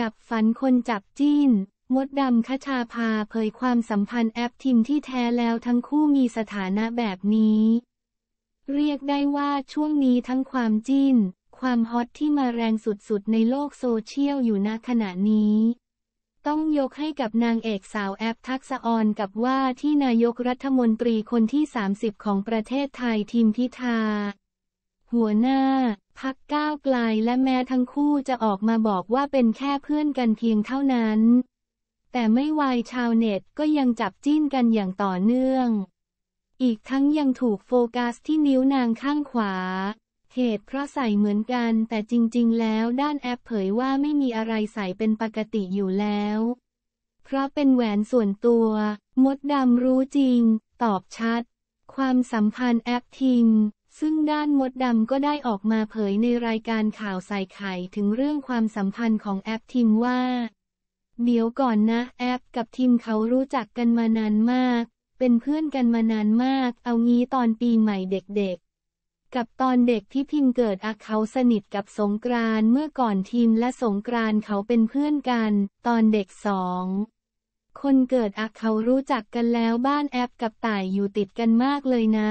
ดับฝันคนจับจิ้นมดดำคชาพาเผยความสัมพันธ์แอปทิมที่แท้แล้วทั้งคู่มีสถานะแบบนี้ เรียกได้ว่าช่วงนี้ทั้งความจิ้น ความฮอตที่มาแรงสุดๆในโลกโซเชียลอยู่ณขณะนี้ ต้องยกให้กับนางเอกสาวแอปทักษออนกับว่าที่นายกรัฐมนตรีคนที่ 30 ของประเทศไทยทิมพิธา หัวหน้าพักก้าวไกลและแม้ทั้งคู่จะออกมาบอกว่าเป็นแค่เพื่อนกันเพียงเท่านั้น แต่ไม่วายชาวเน็ตก็ยังจับจิ้นกันอย่างต่อเนื่อง อีกทั้งยังถูกโฟกัสที่นิ้วนางข้างขวา เหตุเพราะใส่เหมือนกันแต่จริง ๆ แล้วด้านแอปเผยว่าไม่มีอะไรใส่เป็นปกติอยู่แล้ว เพราะเป็นแหวนส่วนตัว มดดำรู้จริง ตอบชัด ความสัมพันธ์แอปทิงซึ่งด้านมดดำก็ได้ออกมาเผยในรายการข่าวใส่ไข่ถึงเรื่องความสัมพันธ์ของแอปทิมว่า เดี๋ยวก่อนนะ แอปกับทิมเขารู้จักกันมานานมาก เป็นเพื่อนกันมานานมาก เอางี้ตอนปีใหม่เด็ก ๆกับตอนเด็กที่พิมเกิดอาเขาสนิทกับสงกรานเมื่อก่อนทิมและสงกรานเขาเป็นเพื่อนกัน ตอนเด็กสองคนเกิดอัเขารู้จักกันแล้วบ้านแอปกับต่ายอยู่ติดกันมากเลยนะ